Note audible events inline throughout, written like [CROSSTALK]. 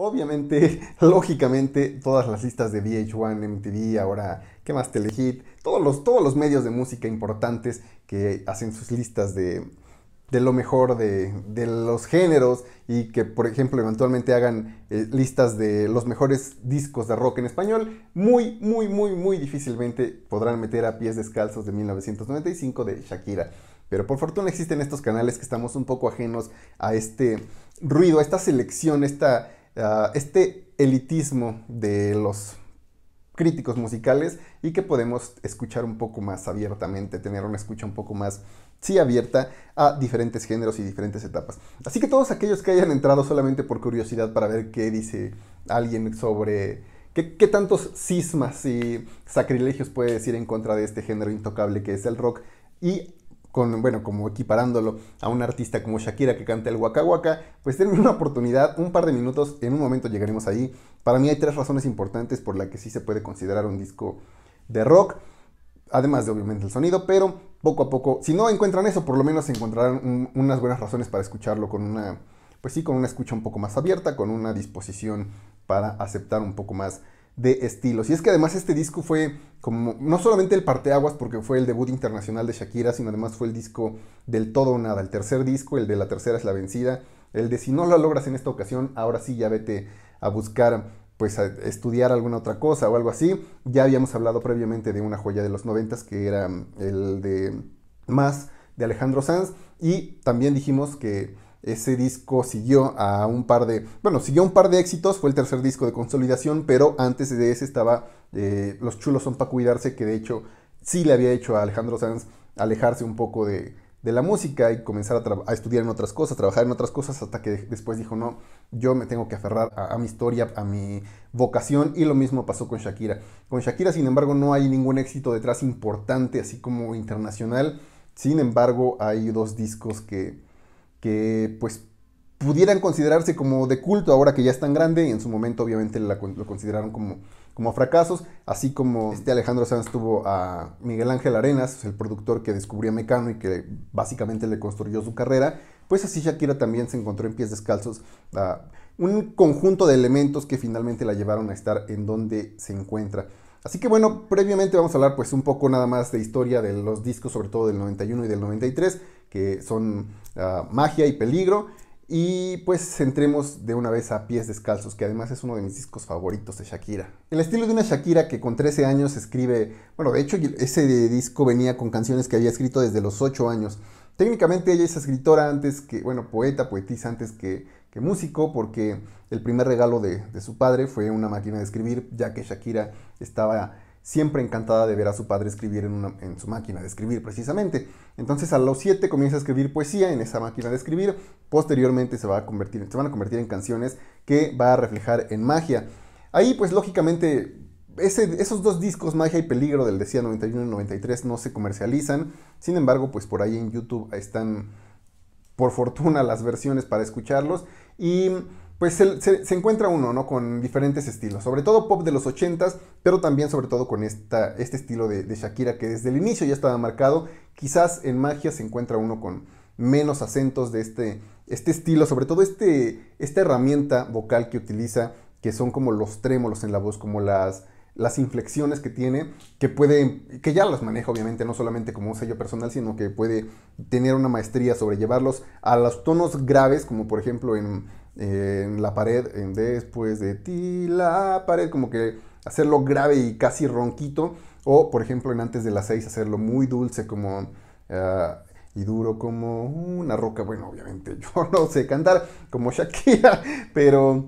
Obviamente, [LAUGHS] lógicamente, todas las listas de VH1, MTV, ahora, ¿qué más? Telehit, todos los, todos los medios de música importantes que hacen sus listas de, de lo mejor de, de, los géneros y que, por ejemplo, eventualmente hagan eh, listas de los mejores discos de rock en español, muy, muy, muy, muy difícilmente podrán meter a pies descalzos de 1995 de Shakira. Pero por fortuna existen estos canales que estamos un poco ajenos a este ruido, a esta selección, esta Ah, este elitismo de los críticos musicales y que podemos escuchar un poco más abiertamente, tener una escucha un poco más, sí, abierta a diferentes géneros y diferentes etapas. Así que todos aquellos que hayan entrado solamente por curiosidad para ver qué dice alguien sobre qué, qué tantos cismas y sacrilegios puede decir en contra de este género intocable que es el rock y bueno, como equiparándolo a un artista como Shakira que canta el Waka Waka, pues denme una oportunidad, un par de minutos, en un momento llegaremos ahí. Para mí hay tres razones importantes por las que sí se puede considerar un disco de rock, además de obviamente el sonido, pero poco a poco, si no encuentran eso, por lo menos encontrarán unas buenas razones para escucharlo con una, pues sí, con una escucha un poco más abierta, con una disposición para aceptar un poco más de estilos. Y es que además este disco fue como no solamente el parteaguas porque fue el debut internacional de Shakira, sino además fue el disco del todo o nada, el tercer disco, el de la tercera es la vencida, el de si no lo logras en esta ocasión, ahora sí ya vete a buscar pues a estudiar alguna otra cosa o algo así. Ya habíamos hablado previamente de una joya de los noventas que era mm, el de más de Alejandro Sanz y también dijimos que ese disco siguió a un par de, bueno, siguió un par de éxitos, fue el tercer disco de consolidación, pero antes de ese estaba eh, Los chulos son para cuidarse, que de hecho sí le había hecho a Alejandro Sanz alejarse un poco de, la música y comenzar a, estudiar en otras cosas, trabajar en otras cosas, hasta que después dijo, no, yo me tengo que aferrar a, mi historia, a mi vocación, y lo mismo pasó con Shakira. Con Shakira, sin embargo, no hay ningún éxito detrás importante, así como internacional, sin embargo, hay dos discos que que pues pudieran considerarse como de culto ahora que ya es tan grande y en su momento obviamente lo consideraron como, como fracasos, así como este Alejandro Sanz tuvo a Miguel Ángel Arenas, el productor que descubrió a Mecano y que básicamente le construyó su carrera, pues así Shakira también se encontró en pies descalzos, un conjunto de elementos que finalmente la llevaron a estar en donde se encuentra. Así que bueno, previamente vamos a hablar pues un poco nada más de historia de los discos, sobre todo del 91 y del 93 que son ah, magia y peligro. Y pues entremos de una vez a Pies Descalzos, que además es uno de mis discos favoritos de Shakira. El estilo de una Shakira que con 13 años escribe, bueno, de hecho ese disco venía con canciones que había escrito desde los 8 años. Técnicamente ella es escritora antes que, bueno, poeta, poetisa antes que, músico, porque el primer regalo de, de su padre fue una máquina de escribir, ya que Shakira estaba siempre encantada de ver a su padre escribir en, en, su máquina de escribir precisamente. Entonces a los 7 comienza a escribir poesía en esa máquina de escribir, posteriormente se, va a convertir, se van a convertir en canciones que va a reflejar en magia. Ahí pues lógicamente esos dos discos, Magia y Peligro del Decía 91 y 93, no se comercializan. Sin embargo, pues por ahí en YouTube están, por fortuna, las versiones para escucharlos. Y pues se, encuentra uno, ¿no? Con diferentes estilos, sobre todo pop de los 80s, pero también sobre todo con esta, este estilo de, Shakira que desde el inicio ya estaba marcado. Quizás en magia se encuentra uno con menos acentos de este, este estilo, sobre todo este, esta herramienta vocal que utiliza, que son como los trémolos en la voz, como las las inflexiones que tiene, que puede, que ya las maneja obviamente, no solamente como un sello personal, sino que puede tener una maestría sobre llevarlos a los tonos graves, como por ejemplo en, en la pared, después de ti, la pared, como que hacerlo grave y casi ronquito, o por ejemplo en antes de las seis hacerlo muy dulce como... Ah, y duro como una roca. Bueno, obviamente [LAUGHS] yo no sé cantar como Shakira, pero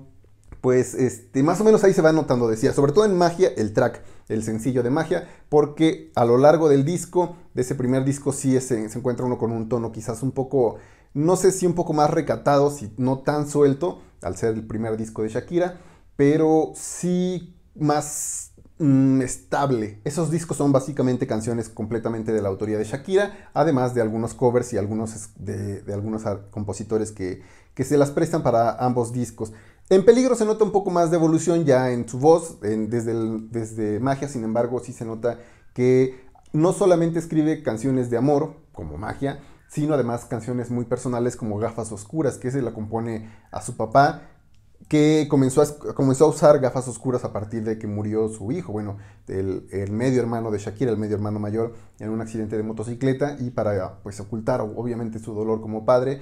pues este, más o menos ahí se va notando, decía, sobre todo en magia, el track, el sencillo de magia, porque a lo largo del disco, de ese primer disco, sí se encuentra uno con un tono quizás un poco no sé si un poco más recatado, si no tan suelto, al ser el primer disco de Shakira, pero sí más mm, estable. Esos discos son básicamente canciones completamente de la autoría de Shakira, además de algunos covers y algunos de, algunos compositores que, se las prestan para ambos discos. En peligro se nota un poco más de evolución ya en su voz, desde, desde Magia, sin embargo, sí se nota que no solamente escribe canciones de amor, como Magia, sino además canciones muy personales como Gafas Oscuras, que se la compone a su papá, que comenzó a, a usar gafas oscuras a partir de que murió su hijo, bueno, el, medio hermano de Shakira, el medio hermano mayor, en un accidente de motocicleta y para pues ocultar obviamente su dolor como padre,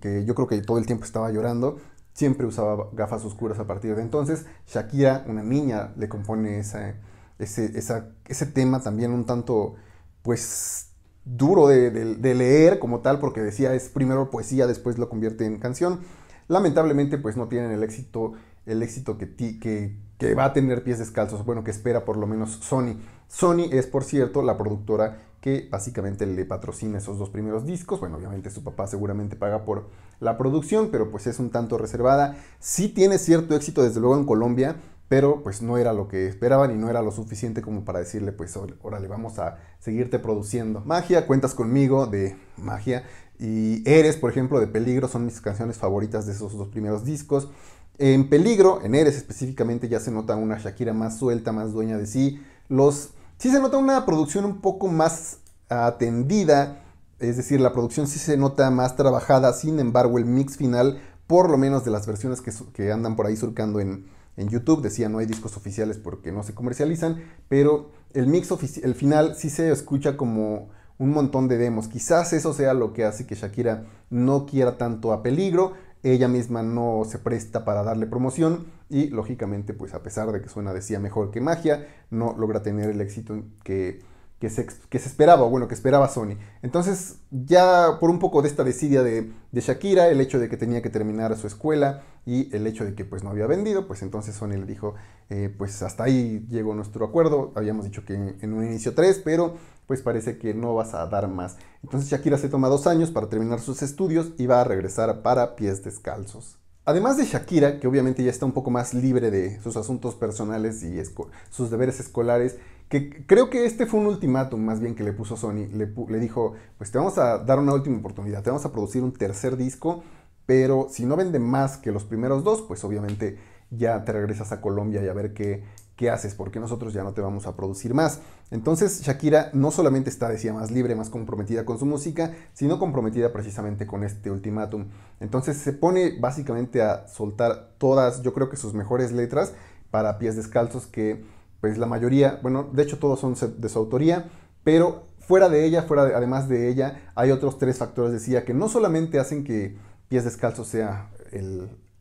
que yo creo que todo el tiempo estaba llorando, siempre usaba gafas oscuras a partir de entonces. Shakira, una niña, le compone ese, ese tema también un tanto pues duro de, leer como tal, porque decía es primero poesía, después lo convierte en canción. Lamentablemente, pues no tienen el éxito, el éxito que, que, que va a tener pies descalzos, bueno, que espera por lo menos Sony. Sony es, por cierto, la productora que básicamente le patrocina esos dos primeros discos. Bueno, obviamente su papá seguramente paga por la producción, pero pues es un tanto reservada. Sí tiene cierto éxito, desde luego, en Colombia pero pues no era lo que esperaban y no era lo suficiente como para decirle pues órale vamos a seguirte produciendo magia cuentas conmigo de magia y eres por ejemplo de peligro son mis canciones favoritas de esos dos primeros discos en peligro en eres específicamente ya se nota una Shakira más suelta más dueña de sí los sí se nota una producción un poco más atendida es decir la producción sí se nota más trabajada sin embargo el mix final por lo menos de las versiones que, que andan por ahí surcando en, en YouTube decía no hay discos oficiales porque no se comercializan, pero el mix el final sí se escucha como un montón de demos. Quizás eso sea lo que hace que Shakira no quiera tanto a peligro, ella misma no se presta para darle promoción y lógicamente pues a pesar de que suena decía mejor que magia, no logra tener el éxito que que se, esperaba, bueno, que esperaba Sony. Entonces, ya por un poco de esta desidia de, de, Shakira, el hecho de que tenía que terminar su escuela y el hecho de que pues no había vendido, pues entonces Sony le dijo, eh, pues hasta ahí llegó nuestro acuerdo, habíamos dicho que en, un inicio tres, pero pues parece que no vas a dar más. Entonces Shakira se toma dos años para terminar sus estudios y va a regresar para pies descalzos. Además de Shakira, que obviamente ya está un poco más libre de sus asuntos personales y sus deberes escolares, que creo que este fue un ultimátum más bien que le puso Sony, le, le dijo, pues te vamos a dar una última oportunidad, te vamos a producir un tercer disco, pero si no vende más que los primeros dos, pues obviamente ya te regresas a Colombia y a ver qué, ¿qué haces? Porque nosotros ya no te vamos a producir más? Entonces Shakira no solamente está, decía, más libre, más comprometida con su música, sino comprometida precisamente con este ultimátum. Entonces se pone básicamente a soltar todas, yo creo que sus mejores letras para pies descalzos que pues la mayoría, bueno, de hecho todos son de su autoría, pero fuera de ella, fuera además de ella, hay otros tres factores, decía, que no solamente hacen que pies descalzos sea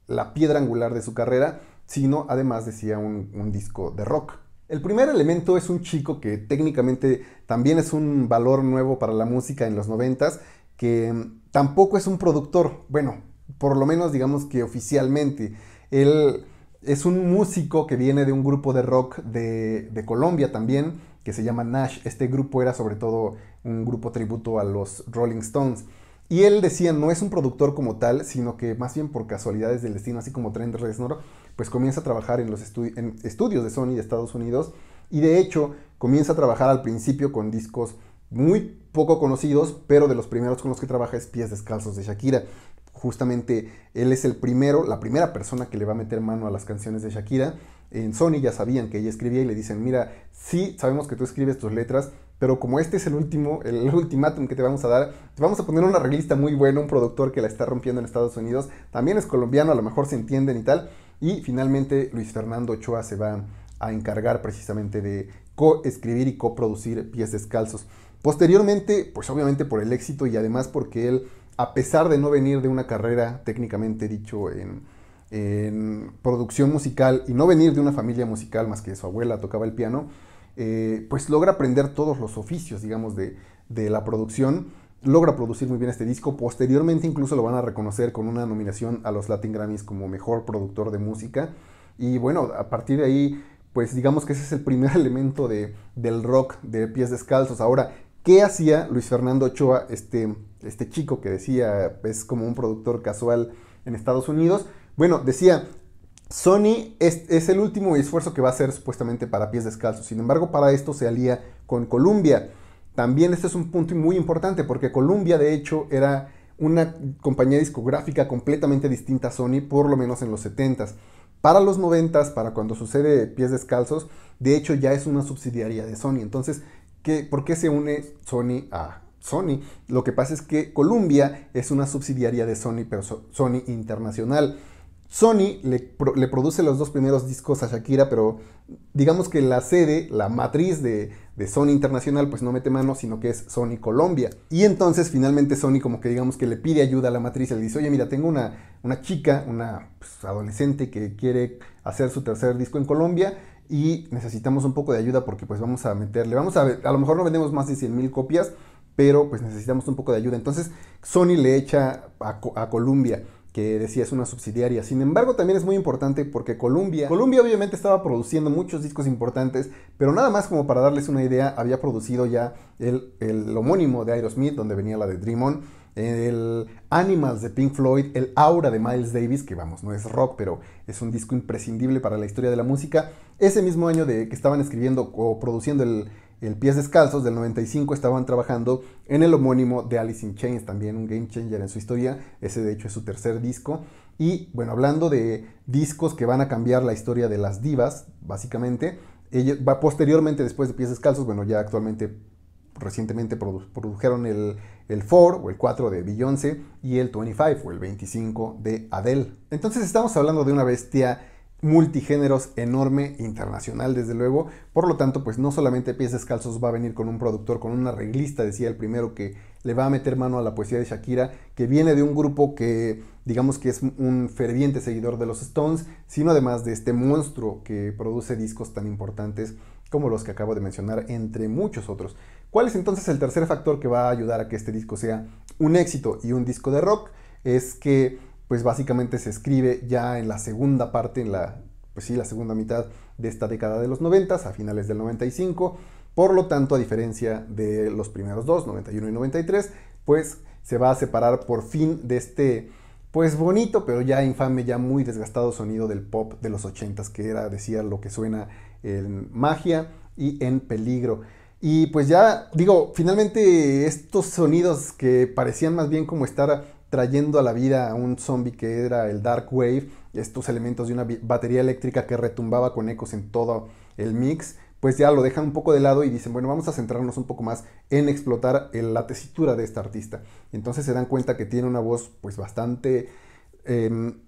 la piedra angular de su carrera, sino además decía un, disco de rock. El primer elemento es un chico que técnicamente también es un valor nuevo para la música en los noventas, que mm, tampoco es un productor, bueno, por lo menos digamos que oficialmente. Él es un músico que viene de un grupo de rock de, Colombia también, que se llama Nash. Este grupo era sobre todo un grupo tributo a los Rolling Stones. Y él decía, no es un productor como tal, sino que más bien por casualidades del destino, así como Trent Reznor, pues comienza a trabajar en los estudios de Sony de Estados Unidos y de hecho comienza a trabajar al principio con discos muy poco conocidos, pero de los primeros con los que trabaja es Pies Descalzos de Shakira. Justamente él es el primero, la primera persona que le va a meter mano a las canciones de Shakira. En Sony ya sabían que ella escribía y le dicen, mira, sí, sabemos que tú escribes tus letras, pero como este es el último, el [LAUGHS] ultimátum que te vamos a dar, te vamos a poner una reglista muy buena, un productor que la está rompiendo en Estados Unidos, también es colombiano, a lo mejor se entienden y tal. Y finalmente Luis Fernando Ochoa se va a encargar precisamente de coescribir y coproducir Pies Descalzos. Posteriormente, pues obviamente por el éxito y además porque él, a pesar de no venir de una carrera técnicamente dicho en, producción musical y no venir de una familia musical más que su abuela tocaba el piano, eh, pues logra aprender todos los oficios, digamos, de, de la producción logra producir muy bien este disco. Posteriormente incluso lo van a reconocer con una nominación a los Latin Grammys como mejor productor de música. Y bueno, a partir de ahí, pues digamos que ese es el primer [LAUGHS] elemento del rock de pies descalzos. Ahora, ¿qué hacía Luis Fernando Ochoa, este, este chico que decía es como un productor casual en Estados Unidos? Bueno, decía, Sony es, es, el último esfuerzo que va a hacer supuestamente para pies descalzos. Sin embargo, para esto se alía con Columbia. También este es un punto muy importante porque Columbia de hecho era una compañía discográfica completamente distinta a Sony, por lo menos en los 70s. Para los 90s, para cuando sucede Pies Descalzos, de hecho ya es una subsidiaria de Sony. Entonces, ¿qué, ¿por qué se une Sony a Sony? Lo que pasa es que Columbia es una subsidiaria de Sony, pero Sony Internacional. Sony le, produce los dos primeros discos a Shakira, pero digamos que la sede, la matriz de, Sony Internacional, pues no mete mano, sino que es Sony Colombia. Y entonces finalmente Sony como que digamos que le pide ayuda a la matriz, le dice, oye, mira, tengo una, chica, una pues, adolescente que quiere hacer su tercer disco en Colombia y necesitamos un poco de ayuda porque pues vamos a meterle, vamos a, a lo mejor no vendemos más de 100.000 mil copias, pero pues necesitamos un poco de ayuda. Entonces Sony le echa a Colombia que decía es una subsidiaria. Sin embargo, también es muy importante porque Columbia, Columbia obviamente estaba produciendo muchos discos importantes, pero nada más como para darles una idea, había producido ya el, homónimo de Aerosmith, donde venía la de Dream On, el Animals de Pink Floyd, el Aura de Miles Davis, que vamos, no es rock, pero es un disco imprescindible para la historia de la música. Ese mismo año de que estaban escribiendo o produciendo el, el Pies Descalzos del 95 estaban trabajando en el homónimo de Alice in Chains, también un game changer en su historia, ese de hecho es su tercer disco. Y bueno, hablando de discos que van a cambiar la historia de las divas, básicamente, ellos, va, posteriormente después de Pies Descalzos, bueno, ya actualmente recientemente produjeron el, el 4 o el 4 de Beyoncé y el 25 o el 25 de Adele. Entonces estamos hablando de una bestia multigéneros enorme, internacional desde luego. Por lo tanto, pues no solamente Pies Descalzos va a venir con un productor, con un arreglista, decía el primero, que le va a meter mano a la poesía de Shakira, que viene de un grupo que digamos que es un ferviente seguidor de los Stones, sino además de este monstruo que produce discos tan importantes como los que acabo de mencionar, entre muchos otros. ¿Cuál es entonces el tercer factor que va a ayudar a que este disco sea un éxito y un disco de rock? Es que pues básicamente se escribe ya en la segunda parte, en la, pues sí, la segunda mitad de esta década de los 90, a finales del 95. Por lo tanto, a diferencia de los primeros dos, 91 y 93, pues se va a separar por fin de este, pues bonito, pero ya infame, ya muy desgastado sonido del pop de los 80s, que era, decía, lo que suena en magia y en peligro. Y pues ya, digo, finalmente estos sonidos que parecían más bien como estar trayendo a la vida a un zombie que era el Dark Wave, estos elementos de una batería eléctrica que retumbaba con ecos en todo el mix, pues ya lo dejan un poco de lado y dicen, bueno, vamos a centrarnos un poco más en explotar la tesitura de esta artista. Entonces se dan cuenta que tiene una voz pues bastante... Em,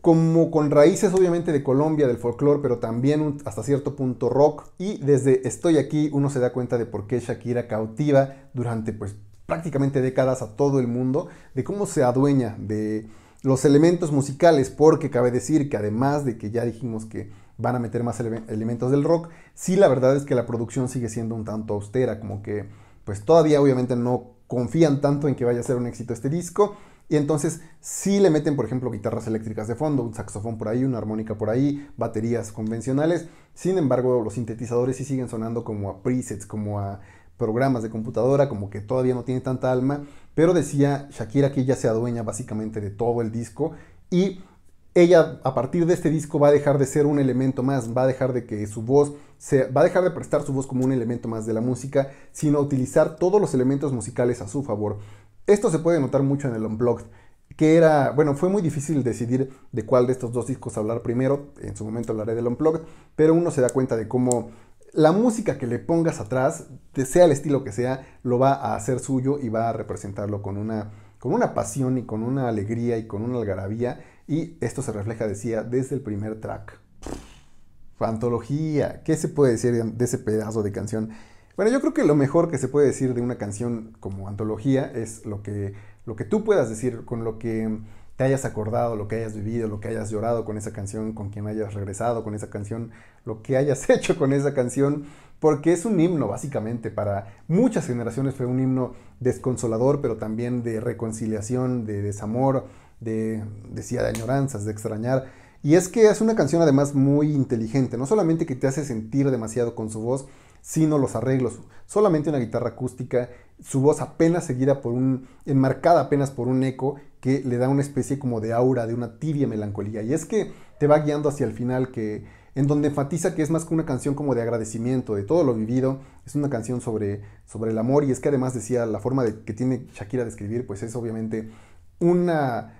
como con raíces obviamente de Colombia, del folclore, pero también hasta cierto punto rock. Y desde Estoy aquí uno se da cuenta de por qué Shakira cautiva durante pues prácticamente décadas a todo el mundo de cómo se adueña de los elementos musicales, porque cabe decir que además de que ya dijimos que van a meter más elementos del rock, sí la verdad es que la producción sigue siendo un tanto austera, como que pues todavía obviamente no confían tanto en que vaya a ser un éxito este disco. Y entonces sí le meten, por ejemplo, guitarras eléctricas de fondo, un saxofón por ahí, una armónica por ahí, baterías convencionales. Sin embargo, los sintetizadores sí siguen sonando como a presets, como a programas de computadora, como que todavía no tiene tanta alma, pero decía Shakira que ella se adueña básicamente de todo el disco y ella a partir de este disco va a dejar de ser un elemento más, va a dejar de que su voz se va a dejar de prestar su voz como un elemento más de la música, sino utilizar todos los elementos musicales a su favor. Esto se puede notar mucho en el Unplugged, que era, bueno, fue muy difícil decidir de cuál de estos dos discos hablar primero, en su momento hablaré del Unplugged, pero uno se da cuenta de cómo la música que le pongas atrás, sea el estilo que sea, lo va a hacer suyo y va a representarlo con una, con una pasión y con una alegría y con una algarabía. Y esto se refleja, decía, desde el primer track. Antología, ¿qué se puede decir de ese pedazo de canción? Bueno, yo creo que lo mejor que se puede decir de una canción como antología es lo que, lo que tú puedas decir, con lo que te hayas acordado, lo que hayas vivido, lo que hayas llorado con esa canción, con quien hayas regresado con esa canción, lo que hayas [LAUGHS] hecho con esa canción, porque es un himno básicamente, para muchas generaciones fue un himno desconsolador, pero también de reconciliación, de desamor, de, decía, de añoranzas, de extrañar. Y es que es una canción además muy inteligente, no solamente que te hace sentir demasiado con su voz, sino los arreglos. Solamente una guitarra acústica, su voz apenas seguida por un, enmarcada apenas por un eco que le da una especie como de aura, de una tibia melancolía. Y es que te va guiando hacia el final, que en donde enfatiza que es más que una canción como de agradecimiento de todo lo vivido, es una canción sobre, sobre el amor y es que además decía, la forma de, que tiene Shakira de escribir, pues es obviamente una,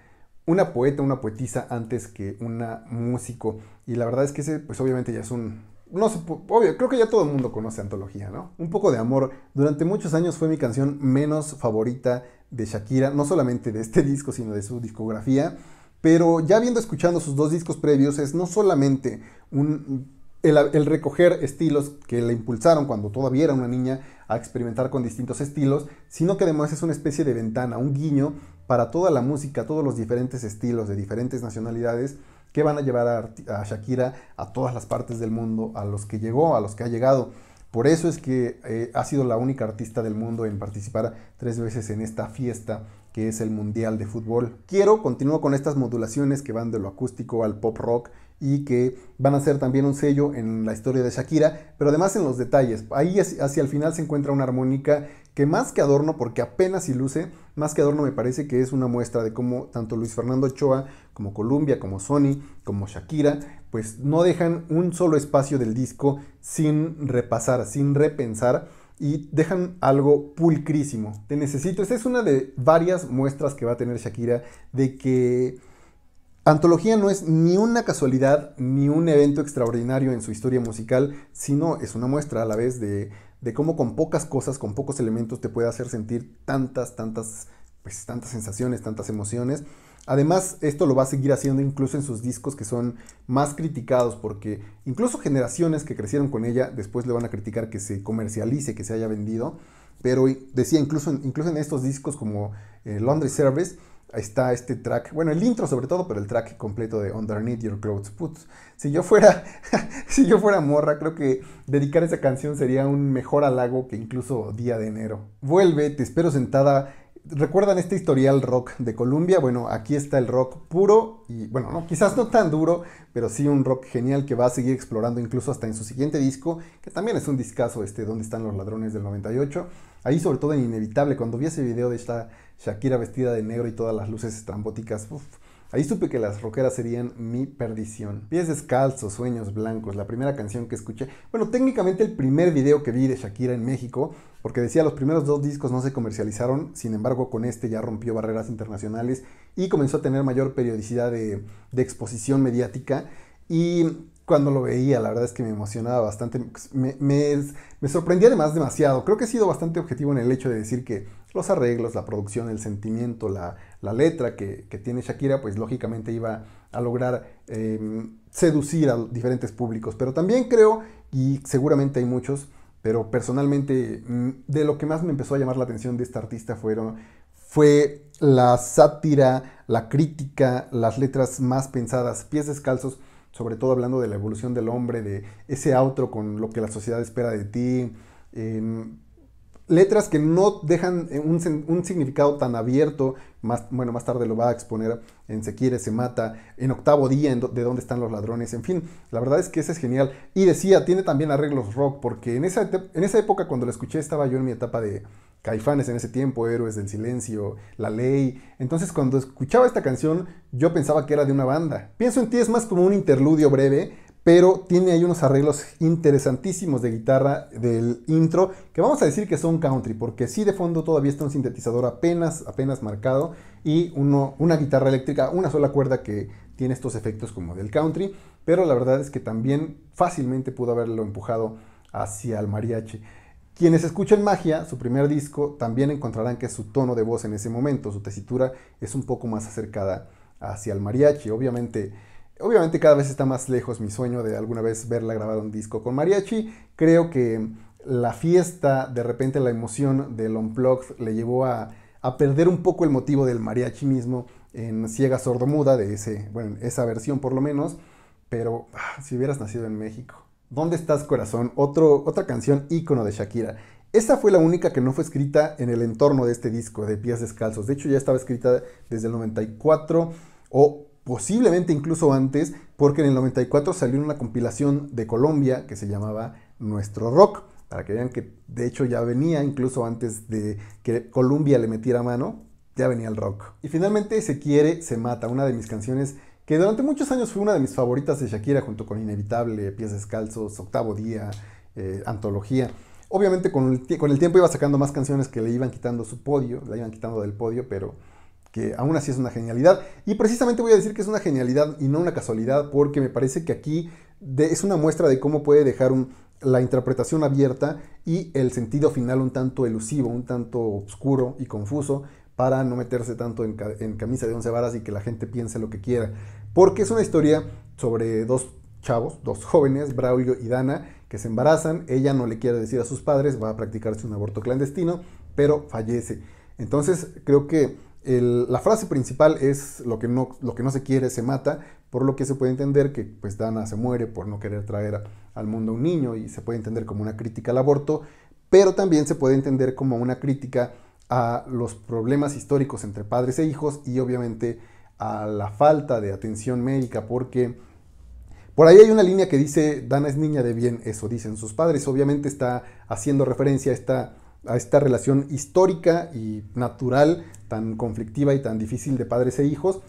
una poeta, una poetisa antes que una músico. Y la verdad es que ese, pues obviamente ya es un, no sé, obvio, creo que ya todo el mundo conoce Antología, ¿no? Un poco de amor. Durante muchos años fue mi canción menos favorita de Shakira, no solamente de este [LAUGHS] disco, sino de su discografía. Pero ya viendo, escuchando sus dos discos previos, es no solamente un, el, recoger estilos que la impulsaron cuando todavía era una niña a experimentar con distintos estilos, sino que además es una especie de ventana, un guiño para toda la música, todos los diferentes estilos de diferentes nacionalidades que van a llevar a Shakira a todas las partes del mundo, a los que llegó, a los que ha llegado. Por eso es que eh, ha sido la única artista del mundo en participar tres veces en esta fiesta que es el Mundial de Fútbol. Quiero, continúo con estas modulaciones que van de lo acústico al pop rock y que van a ser también un sello en la historia de Shakira, pero además en los detalles. Ahí hacia el final se encuentra una armónica que más que adorno, porque apenas iluce, luce, más que adorno me parece que es una muestra de cómo tanto Luis Fernando Ochoa como Columbia, como Sony, como Shakira, pues no dejan un solo espacio del disco sin repasar, sin repensar y dejan algo pulcrísimo. Te necesito, esta es una de varias muestras que va a tener Shakira de que Antología no es ni una casualidad ni un evento extraordinario en su historia musical, sino es una muestra a la vez de, cómo con pocas cosas, con pocos elementos te puede hacer sentir tantas, tantas, pues, tantas sensaciones, tantas emociones. Además, esto lo va a seguir haciendo incluso en sus discos que son más criticados, porque incluso generaciones que crecieron con ella después le van a criticar que se comercialice, que se haya vendido. Pero decía, incluso, incluso en estos discos como eh, Laundry Service, está este track, bueno, el intro sobre todo, pero el track completo de Underneath Your Clothes Puts. Si yo fuera, [LAUGHS] si yo fuera morra, creo que dedicar esa canción sería un mejor halago que incluso Día de Enero. Vuelve, te espero sentada. ¿Recuerdan este historial rock de Colombia? Bueno, aquí está el rock puro y, bueno, quizás no tan duro, pero sí un rock genial que va a seguir explorando incluso hasta en su siguiente disco, que también es un discazo este, donde están los ladrones del 98 Ahí sobre todo en Inevitable, cuando vi ese video de esta Shakira vestida de negro y todas las luces estrambóticas, ahí supe que las rockeras serían mi perdición. Pies descalzos, sueños blancos, la primera canción que escuché, bueno, técnicamente el primer video que vi de Shakira en México, porque decía los primeros dos discos no se comercializaron, sin embargo con este ya rompió barreras internacionales y comenzó a tener mayor periodicidad de, de exposición mediática. Y cuando lo veía, la verdad es que me emocionaba bastante. Pues, me, sorprendía además demasiado. Creo que he sido bastante objetivo en el hecho de decir que los arreglos, la producción, el sentimiento, la, letra que, tiene Shakira, pues lógicamente iba a lograr em, seducir a diferentes públicos. Pero también creo, y seguramente hay muchos, pero personalmente mm, de lo que más me empezó a llamar la atención de esta artista fueron, fue la sátira, la crítica, las letras más pensadas, pies descalzos sobre todo hablando de la evolución del hombre, de ese outro con lo que la sociedad espera de ti letras que no dejan eh, un, significado tan abierto. Más, bueno, más tarde lo va a exponer en Se quiere, se mata, en octavo día, de dónde están los ladrones, en fin. La verdad es que ese es genial. Y decía, tiene también arreglos rock, porque en esa, en esa época cuando lo escuché estaba yo en mi etapa de caifanes en ese tiempo, héroes del silencio, la ley. Entonces cuando escuchaba esta canción yo pensaba que era de una banda. Pienso en ti es más como un interludio breve pero tiene ahí unos arreglos interesantísimos de guitarra del intro, que vamos a decir que son country, porque sí de fondo todavía está un sintetizador apenas, apenas marcado y una guitarra eléctrica, una sola cuerda que tiene estos efectos como del country, pero la verdad es que también fácilmente pudo haberlo empujado hacia el mariachi. Quienes escuchen Magia, su primer disco, también encontrarán que su tono de voz en ese momento, su tesitura, es un poco más acercada hacia el mariachi. Obviamente Obviamente cada vez está más lejos mi sueño de alguna vez verla grabar un disco con mariachi. Creo que la fiesta, de repente la emoción del Unplugged le llevó a, perder un poco el motivo del mariachi mismo en Ciega Sordomuda, de ese, bueno, esa versión por lo menos. Pero ah, si hubieras nacido en México. ¿Dónde estás, corazón? otra canción ícono de Shakira. Esta fue la única que no fue escrita en el entorno de este disco de Pies Descalzos. De hecho, ya estaba escrita desde el 94 o posiblemente incluso antes, porque en el 94 salió una compilación de Colombia que se llamaba Nuestro Rock, para que vean que de hecho ya venía incluso antes de que Colombia le metiera mano, ya venía el rock. Y finalmente Se quiere, se mata, una de mis canciones que durante muchos años fue una de mis favoritas de Shakira junto con Inevitable, Pies Descalzos, Octavo Día, eh, Antología. Obviamente con el, con el tiempo iba sacando más canciones que le iban quitando su podio, la iban quitando del podio, pero que aún así es una genialidad. Y precisamente voy a decir que es una genialidad y no una casualidad, porque me parece que aquí es una muestra de cómo puede dejar la interpretación abierta y el sentido final un tanto elusivo, un tanto oscuro y confuso, para no meterse tanto en, en camisa de once varas y que la gente piense lo que quiera. Porque es una historia sobre dos chavos, dos jóvenes, Braulio y Dana, que se embarazan, ella no le quiere decir a sus padres, va a practicarse un aborto clandestino, pero fallece. Entonces creo que la frase principal es lo que, no, lo que no se quiere se mata, por lo que se puede entender que pues Dana se muere por no querer traer al mundo a un niño y se puede entender como una crítica al aborto, pero también se puede entender como una crítica a los problemas históricos entre padres e hijos y obviamente a la falta de atención médica porque por ahí hay una línea que dice Dana es niña de bien, eso dicen sus padres, obviamente está haciendo referencia a esta a esta relación histórica y natural tan conflictiva y tan difícil de padres e hijos,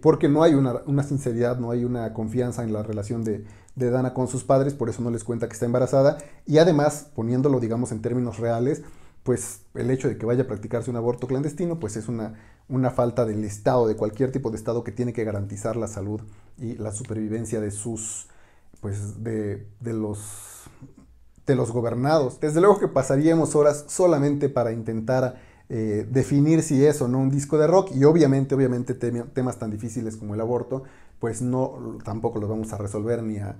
porque no hay una, sinceridad, no hay una confianza en la relación de, Dana con sus padres, por eso no les cuenta que está embarazada, y además, poniéndolo, digamos, en términos reales, pues el hecho de que vaya a practicarse un aborto clandestino, pues es una, falta del Estado, de cualquier tipo de Estado que tiene que garantizar la salud y la supervivencia de sus, pues de los, de los gobernados. Desde luego que pasaríamos horas solamente para intentar eh, definir si es o no un disco de rock y obviamente, obviamente temas tan difíciles como el aborto, pues no, tampoco los vamos a resolver ni a,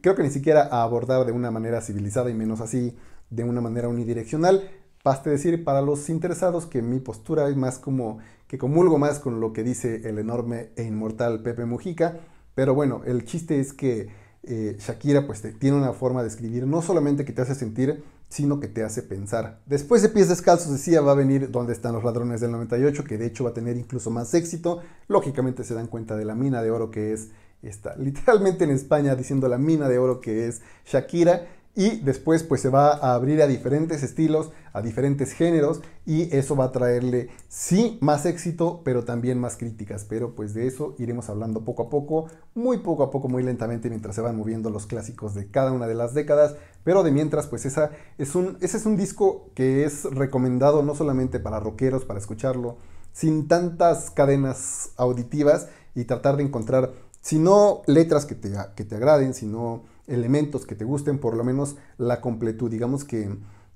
creo que ni siquiera a abordar de una manera civilizada y menos así, de una manera unidireccional. paste decir para los interesados que mi postura es más como que comulgo más con lo que dice el enorme e inmortal Pepe Mujica, pero bueno, el chiste es que eh, Shakira pues tiene una forma de escribir no solamente que te hace sentir sino que te hace pensar. Después de Pies Descalzos decía va a venir donde están los ladrones del 98, que de hecho va a tener incluso más éxito. Lógicamente se dan cuenta de la mina de oro que es esta, [LAUGHS] literalmente en España diciendo la mina de oro que es Shakira y después pues se va a abrir a diferentes estilos, a diferentes géneros y eso va a traerle sí más éxito, pero también más críticas, pero pues de eso iremos hablando poco a poco, muy poco a poco, muy lentamente mientras se van moviendo los clásicos de cada una de las décadas, pero de mientras pues esa es un ese es un disco que es recomendado no solamente para rockeros para escucharlo sin tantas cadenas auditivas y tratar de encontrar si no letras que te, que te agraden, si no elementos que te gusten, por lo menos la completud, digamos que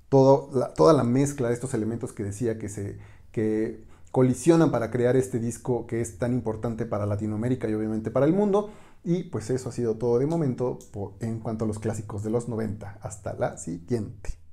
toda la mezcla de estos elementos que decía que se que colisionan para crear este disco que es tan importante para Latinoamérica y obviamente para el mundo. Y pues eso ha sido todo de momento en cuanto a los clásicos de los 90. Hasta la siguiente.